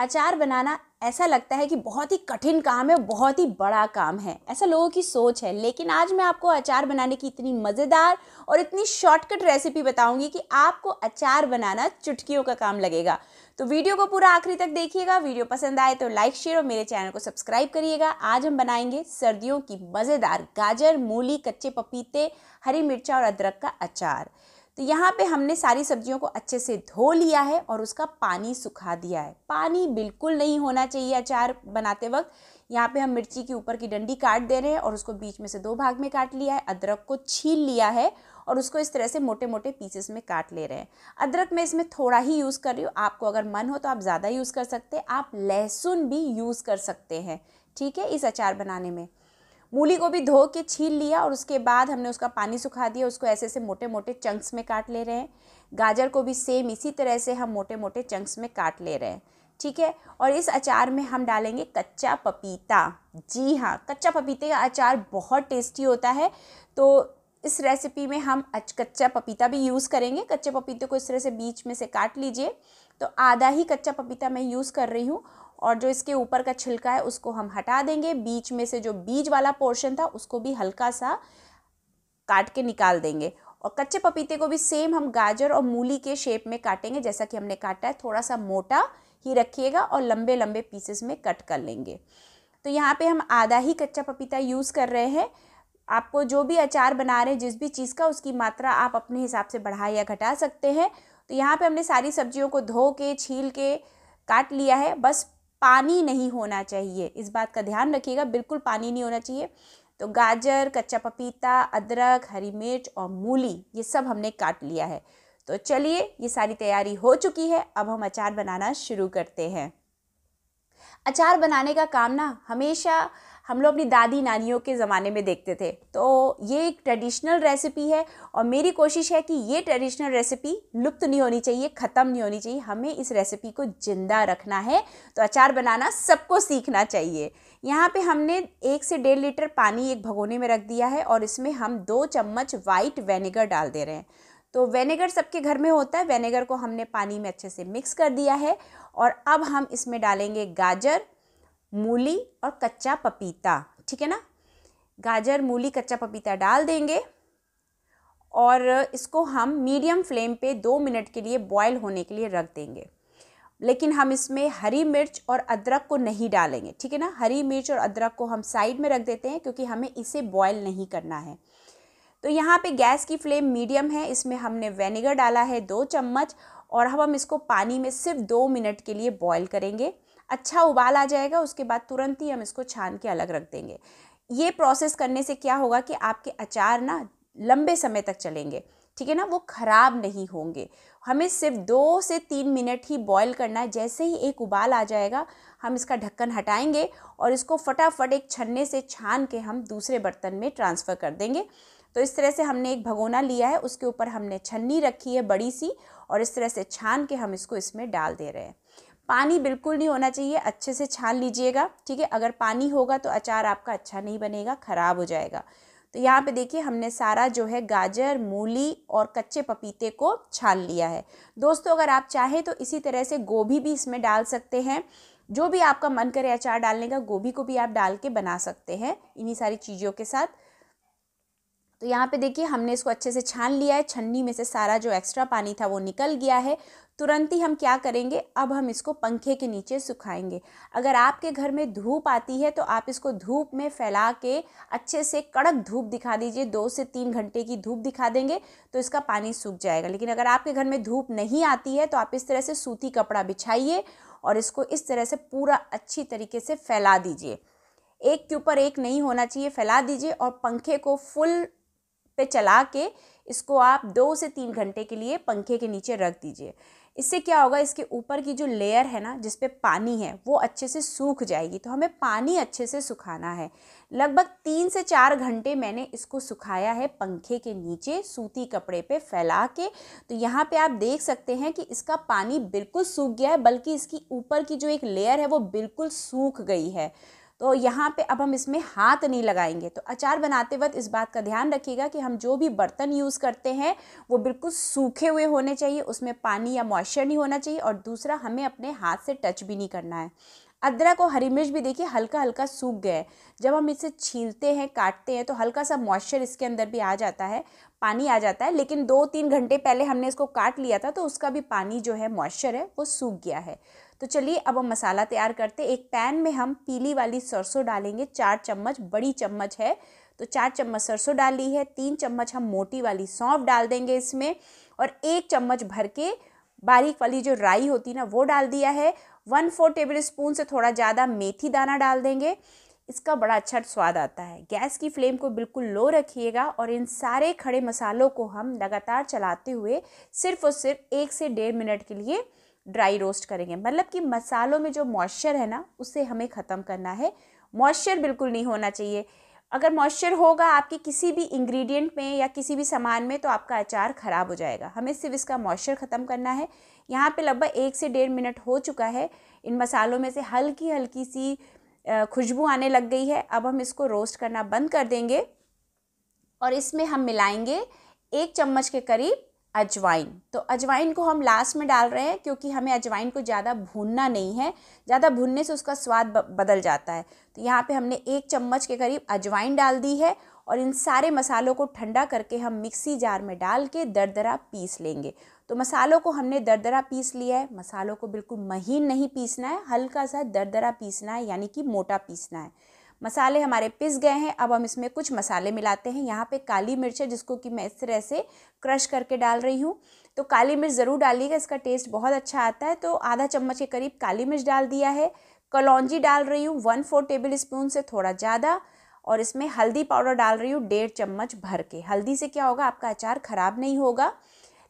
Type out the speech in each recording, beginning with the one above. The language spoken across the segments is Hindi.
अचार बनाना ऐसा लगता है कि बहुत ही कठिन काम है बहुत ही बड़ा काम है ऐसा लोगों की सोच है लेकिन आज मैं आपको अचार बनाने की इतनी मज़ेदार और इतनी शॉर्टकट रेसिपी बताऊंगी कि आपको अचार बनाना चुटकियों का काम लगेगा तो वीडियो को पूरा आखिरी तक देखिएगा वीडियो पसंद आए तो लाइक शेयर और मेरे चैनल को सब्सक्राइब करिएगा आज हम बनाएंगे सर्दियों की मज़ेदार गाजर मूली कच्चे पपीते हरी मिर्चा और अदरक का अचार तो यहाँ पे हमने सारी सब्जियों को अच्छे से धो लिया है और उसका पानी सुखा दिया है पानी बिल्कुल नहीं होना चाहिए अचार बनाते वक्त यहाँ पे हम मिर्ची के ऊपर की डंडी काट दे रहे हैं और उसको बीच में से दो भाग में काट लिया है अदरक को छील लिया है और उसको इस तरह से मोटे मोटे पीसेस में काट ले रहे हैं अदरक मैं इसमें थोड़ा ही यूज़ कर रही हूँ आपको अगर मन हो तो आप ज़्यादा यूज़ कर सकते हैं आप लहसुन भी यूज़ कर सकते हैं ठीक है इस अचार बनाने में मूली को भी धो के छील लिया और उसके बाद हमने उसका पानी सुखा दिया उसको ऐसे ऐसे मोटे मोटे चंक्स में काट ले रहे हैं गाजर को भी सेम इसी तरह से हम मोटे मोटे चंक्स में काट ले रहे हैं ठीक है और इस अचार में हम डालेंगे कच्चा पपीता जी हाँ कच्चा पपीते का अचार बहुत टेस्टी होता है तो इस रेसिपी में हम कच्चा पपीता भी यूज़ करेंगे कच्चे पपीते को इस तरह से बीच में से काट लीजिए तो आधा ही कच्चा पपीता मैं यूज़ कर रही हूँ और जो इसके ऊपर का छिलका है उसको हम हटा देंगे बीच में से जो बीज वाला पोर्शन था उसको भी हल्का सा काट के निकाल देंगे और कच्चे पपीते को भी सेम हम गाजर और मूली के शेप में काटेंगे जैसा कि हमने काटा है थोड़ा सा मोटा ही रखिएगा और लंबे लंबे पीसेस में कट कर लेंगे तो यहाँ पे हम आधा ही कच्चा पपीता यूज़ कर रहे हैं आपको जो भी अचार बना रहे हैं जिस भी चीज़ का उसकी मात्रा आप अपने हिसाब से बढ़ा या घटा सकते हैं तो यहाँ पे हमने सारी सब्जियों को धो के छील के काट लिया है बस पानी नहीं होना चाहिए इस बात का ध्यान रखिएगा बिल्कुल पानी नहीं होना चाहिए तो गाजर कच्चा पपीता अदरक हरी मिर्च और मूली ये सब हमने काट लिया है तो चलिए ये सारी तैयारी हो चुकी है अब हम अचार बनाना शुरू करते हैं अचार बनाने का काम ना हमेशा हम लोग अपनी दादी नानियों के ज़माने में देखते थे तो ये एक ट्रेडिशनल रेसिपी है और मेरी कोशिश है कि ये ट्रेडिशनल रेसिपी लुप्त नहीं होनी चाहिए ख़त्म नहीं होनी चाहिए हमें इस रेसिपी को ज़िंदा रखना है तो अचार बनाना सबको सीखना चाहिए यहाँ पे हमने एक से डेढ़ लीटर पानी एक भगोने में रख दिया है और इसमें हम दो चम्मच वाइट वेनेगर डाल दे रहे हैं तो वेनेगर सबके घर में होता है वेनेगर को हमने पानी में अच्छे से मिक्स कर दिया है और अब हम इसमें डालेंगे गाजर मूली और कच्चा पपीता ठीक है ना गाजर मूली कच्चा पपीता डाल देंगे और इसको हम मीडियम फ्लेम पे दो मिनट के लिए बॉयल होने के लिए रख देंगे लेकिन हम इसमें हरी मिर्च और अदरक को नहीं डालेंगे ठीक है ना हरी मिर्च और अदरक को हम साइड में रख देते हैं क्योंकि हमें इसे बॉयल नहीं करना है तो यहाँ पे गैस की फ्लेम मीडियम है इसमें हमने वेनेगर डाला है दो चम्मच और हम हम इसको पानी में सिर्फ दो मिनट के लिए बॉयल करेंगे अच्छा उबाल आ जाएगा उसके बाद तुरंत ही हम इसको छान के अलग रख देंगे ये प्रोसेस करने से क्या होगा कि आपके अचार ना लंबे समय तक चलेंगे ठीक है ना वो ख़राब नहीं होंगे हमें सिर्फ दो से तीन मिनट ही बॉईल करना है जैसे ही एक उबाल आ जाएगा हम इसका ढक्कन हटाएंगे और इसको फटाफट एक छन्ने से छान के हम दूसरे बर्तन में ट्रांसफ़र कर देंगे तो इस तरह से हमने एक भगोना लिया है उसके ऊपर हमने छन्नी रखी है बड़ी सी और इस तरह से छान के हम इसको इसमें डाल दे रहे हैं पानी बिल्कुल नहीं होना चाहिए अच्छे से छान लीजिएगा ठीक है अगर पानी होगा तो अचार आपका अच्छा नहीं बनेगा ख़राब हो जाएगा तो यहाँ पे देखिए हमने सारा जो है गाजर मूली और कच्चे पपीते को छान लिया है दोस्तों अगर आप चाहें तो इसी तरह से गोभी भी इसमें डाल सकते हैं जो भी आपका मन करे अचार डालने का गोभी को भी आप डाल के बना सकते हैं इन्हीं सारी चीज़ों के साथ तो यहाँ पे देखिए हमने इसको अच्छे से छान लिया है छन्नी में से सारा जो एक्स्ट्रा पानी था वो निकल गया है तुरंत ही हम क्या करेंगे अब हम इसको पंखे के नीचे सुखाएंगे अगर आपके घर में धूप आती है तो आप इसको धूप में फैला के अच्छे से कड़क धूप दिखा दीजिए दो से तीन घंटे की धूप दिखा देंगे तो इसका पानी सूख जाएगा लेकिन अगर आपके घर में धूप नहीं आती है तो आप इस तरह से सूती कपड़ा बिछाइए और इसको इस तरह से पूरा अच्छी तरीके से फैला दीजिए एक के ऊपर एक नहीं होना चाहिए फैला दीजिए और पंखे को फुल पे चला के इसको आप दो से तीन घंटे के लिए पंखे के नीचे रख दीजिए इससे क्या होगा इसके ऊपर की जो लेयर है ना जिसपे पानी है वो अच्छे से सूख जाएगी तो हमें पानी अच्छे से सुखाना है लगभग तीन से चार घंटे मैंने इसको सुखाया है पंखे के नीचे सूती कपड़े पे फैला के तो यहाँ पे आप देख सकते हैं कि इसका पानी बिल्कुल सूख गया है बल्कि इसकी ऊपर की जो एक लेयर है वो बिल्कुल सूख गई है तो यहाँ पे अब हम इसमें हाथ नहीं लगाएंगे तो अचार बनाते वक्त इस बात का ध्यान रखिएगा कि हम जो भी बर्तन यूज़ करते हैं वो बिल्कुल सूखे हुए होने चाहिए उसमें पानी या मॉइस्चर नहीं होना चाहिए और दूसरा हमें अपने हाथ से टच भी नहीं करना है अदरक और हरी मिर्च भी देखिए हल्का हल्का सूख गए जब हम इसे छीलते हैं काटते हैं तो हल्का सा मॉइस्चर इसके अंदर भी आ जाता है पानी आ जाता है लेकिन दो तीन घंटे पहले हमने इसको काट लिया था तो उसका भी पानी जो है मॉइस्चर है वो सूख गया है तो चलिए अब हम मसाला तैयार करते एक पैन में हम पीली वाली सरसों डालेंगे चार चम्मच बड़ी चम्मच है तो चार चम्मच सरसों डाली है तीन चम्मच हम मोटी वाली सौंफ डाल देंगे इसमें और एक चम्मच भर के बारीक वाली जो राई होती ना वो डाल दिया है वन फोर टेबल स्पून से थोड़ा ज़्यादा मेथी दाना डाल देंगे इसका बड़ा अच्छा स्वाद आता है गैस की फ्लेम को बिल्कुल लो रखिएगा और इन सारे खड़े मसालों को हम लगातार चलाते हुए सिर्फ और सिर्फ एक से डेढ़ मिनट के लिए ड्राई रोस्ट करेंगे मतलब कि मसालों में जो मॉइस्चर है ना उसे हमें ख़त्म करना है मॉइस्चर बिल्कुल नहीं होना चाहिए अगर मॉइस्चर होगा आपके किसी भी इंग्रेडिएंट में या किसी भी सामान में तो आपका अचार ख़राब हो जाएगा हमें सिर्फ इसका मॉइस्चर ख़त्म करना है यहाँ पे लगभग एक से डेढ़ मिनट हो चुका है इन मसालों में से हल्की हल्की सी खुशबू आने लग गई है अब हम इसको रोस्ट करना बंद कर देंगे और इसमें हम मिलाएंगे एक चम्मच के करीब अजवाइन तो अजवाइन को हम लास्ट में डाल रहे हैं क्योंकि हमें अजवाइन को ज़्यादा भूनना नहीं है ज़्यादा भूनने से उसका स्वाद बदल जाता है तो यहाँ पे हमने एक चम्मच के करीब अजवाइन डाल दी है और इन सारे मसालों को ठंडा करके हम मिक्सी जार में डाल के दरदरा पीस लेंगे तो मसालों को हमने दरदरा पीस लिया है मसालों को बिल्कुल महीन नहीं पीसना है हल्का सा दरदरा पीसना है यानी कि मोटा पीसना है मसाले हमारे पिस गए हैं अब हम इसमें कुछ मसाले मिलाते हैं यहाँ पे काली मिर्च है जिसको कि मैं इस तरह से क्रश करके डाल रही हूँ तो काली मिर्च ज़रूर डालिएगा इसका टेस्ट बहुत अच्छा आता है तो आधा चम्मच के करीब काली मिर्च डाल दिया है कलौजी डाल रही हूँ वन फोर टेबल स्पून से थोड़ा ज़्यादा और इसमें हल्दी पाउडर डाल रही हूँ डेढ़ चम्मच भर के हल्दी से क्या होगा आपका अचार ख़राब नहीं होगा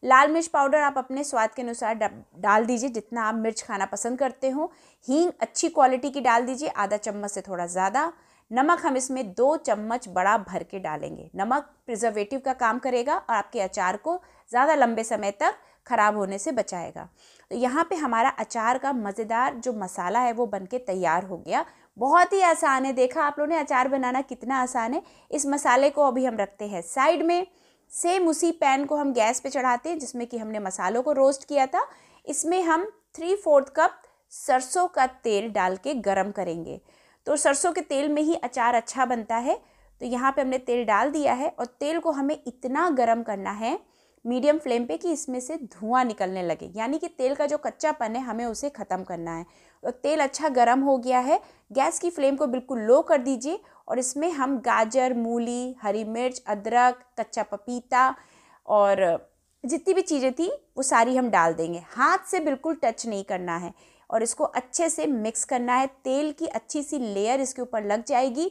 लाल मिर्च पाउडर आप अपने स्वाद के अनुसार डाल दीजिए जितना आप मिर्च खाना पसंद करते हो हींग अच्छी क्वालिटी की डाल दीजिए आधा चम्मच से थोड़ा ज़्यादा नमक हम इसमें दो चम्मच बड़ा भर के डालेंगे नमक प्रिजर्वेटिव का काम करेगा और आपके अचार को ज़्यादा लंबे समय तक ख़राब होने से बचाएगा तो यहाँ पे हमारा अचार का मज़ेदार जो मसाला है वो बनके तैयार हो गया बहुत ही आसान है देखा आप लोगों ने अचार बनाना कितना आसान है इस मसाले को अभी हम रखते हैं साइड में सेम उसी पैन को हम गैस पे चढ़ाते हैं जिसमें कि हमने मसालों को रोस्ट किया था इसमें हम थ्री फोर्थ कप सरसों का तेल डाल के गर्म करेंगे तो सरसों के तेल में ही अचार अच्छा बनता है तो यहाँ पे हमने तेल डाल दिया है और तेल को हमें इतना गर्म करना है मीडियम फ्लेम पे कि इसमें से धुआं निकलने लगे यानी कि तेल का जो कच्चापन है हमें उसे ख़त्म करना है तो तेल अच्छा गर्म हो गया है गैस की फ्लेम को बिल्कुल लो कर दीजिए और इसमें हम गाजर मूली हरी मिर्च अदरक कच्चा पपीता और जितनी भी चीज़ें थी वो सारी हम डाल देंगे हाथ से बिल्कुल टच नहीं करना है और इसको अच्छे से मिक्स करना है तेल की अच्छी सी लेयर इसके ऊपर लग जाएगी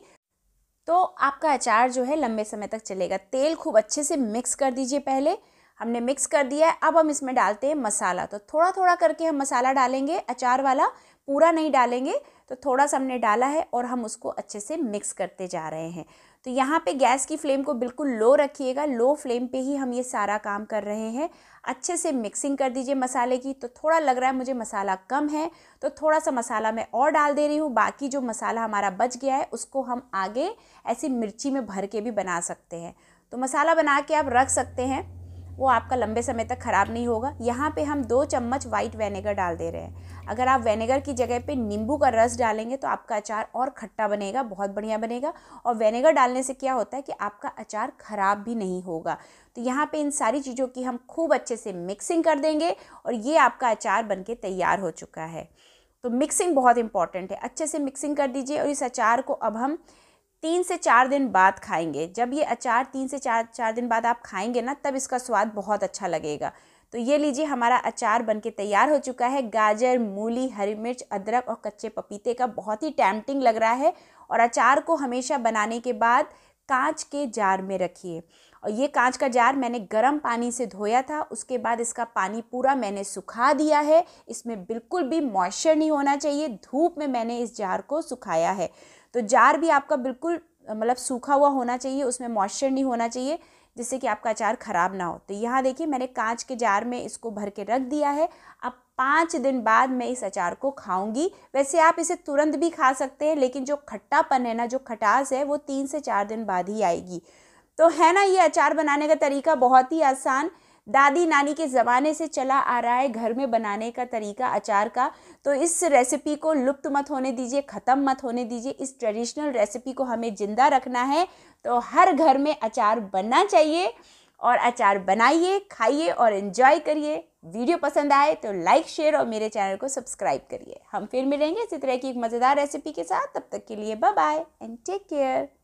तो आपका अचार जो है लंबे समय तक चलेगा तेल खूब अच्छे से मिक्स कर दीजिए पहले हमने मिक्स कर दिया है अब हम इसमें डालते हैं मसाला तो थोड़ा थोड़ा करके हम मसाला डालेंगे अचार वाला पूरा नहीं डालेंगे तो थोड़ा सा हमने डाला है और हम उसको अच्छे से मिक्स करते जा रहे हैं तो यहाँ पे गैस की फ्लेम को बिल्कुल लो रखिएगा लो फ्लेम पे ही हम ये सारा काम कर रहे हैं अच्छे से मिक्सिंग कर दीजिए मसाले की तो थोड़ा लग रहा है मुझे मसाला कम है तो थोड़ा सा मसाला मैं और डाल दे रही हूँ बाकी जो मसाला हमारा बच गया है उसको हम आगे ऐसी मिर्ची में भर के भी बना सकते हैं तो मसाला बना के आप रख सकते हैं वो आपका लंबे समय तक ख़राब नहीं होगा यहाँ पे हम दो चम्मच वाइट वेनेगर डाल दे रहे हैं अगर आप वेनेगर की जगह पे नींबू का रस डालेंगे तो आपका अचार और खट्टा बनेगा बहुत बढ़िया बनेगा और वेनेगर डालने से क्या होता है कि आपका अचार ख़राब भी नहीं होगा तो यहाँ पे इन सारी चीज़ों की हम खूब अच्छे से मिक्सिंग कर देंगे और ये आपका अचार बन तैयार हो चुका है तो मिक्सिंग बहुत इंपॉर्टेंट है अच्छे से मिक्सिंग कर दीजिए और इस अचार को अब हम तीन से चार दिन बाद खाएंगे जब ये अचार तीन से चार चार दिन बाद आप खाएंगे ना तब इसका स्वाद बहुत अच्छा लगेगा तो ये लीजिए हमारा अचार बन के तैयार हो चुका है गाजर मूली हरी मिर्च अदरक और कच्चे पपीते का बहुत ही टैम्पटिंग लग रहा है और अचार को हमेशा बनाने के बाद कांच के जार में रखिए और ये कांच का जार मैंने गर्म पानी से धोया था उसके बाद इसका पानी पूरा मैंने सुखा दिया है इसमें बिल्कुल भी मॉइस्चर नहीं होना चाहिए धूप में मैंने इस जार को सुखाया है तो जार भी आपका बिल्कुल मतलब सूखा हुआ होना चाहिए उसमें मॉइस्चर नहीं होना चाहिए जिससे कि आपका अचार ख़राब ना हो तो यहाँ देखिए मैंने कांच के जार में इसको भर के रख दिया है अब पाँच दिन बाद मैं इस अचार को खाऊंगी वैसे आप इसे तुरंत भी खा सकते हैं लेकिन जो खट्टापन है ना जो खटास है वो तीन से चार दिन बाद ही आएगी तो है ना ये अचार बनाने का तरीका बहुत ही आसान दादी नानी के ज़माने से चला आ रहा है घर में बनाने का तरीका अचार का तो इस रेसिपी को लुप्त मत होने दीजिए ख़त्म मत होने दीजिए इस ट्रेडिशनल रेसिपी को हमें ज़िंदा रखना है तो हर घर में अचार बनना चाहिए और अचार बनाइए खाइए और इन्जॉय करिए वीडियो पसंद आए तो लाइक शेयर और मेरे चैनल को सब्सक्राइब करिए हम फिर मिलेंगे इसी तरह की एक मज़ेदार रेसिपी के साथ तब तक के लिए bye bye and take care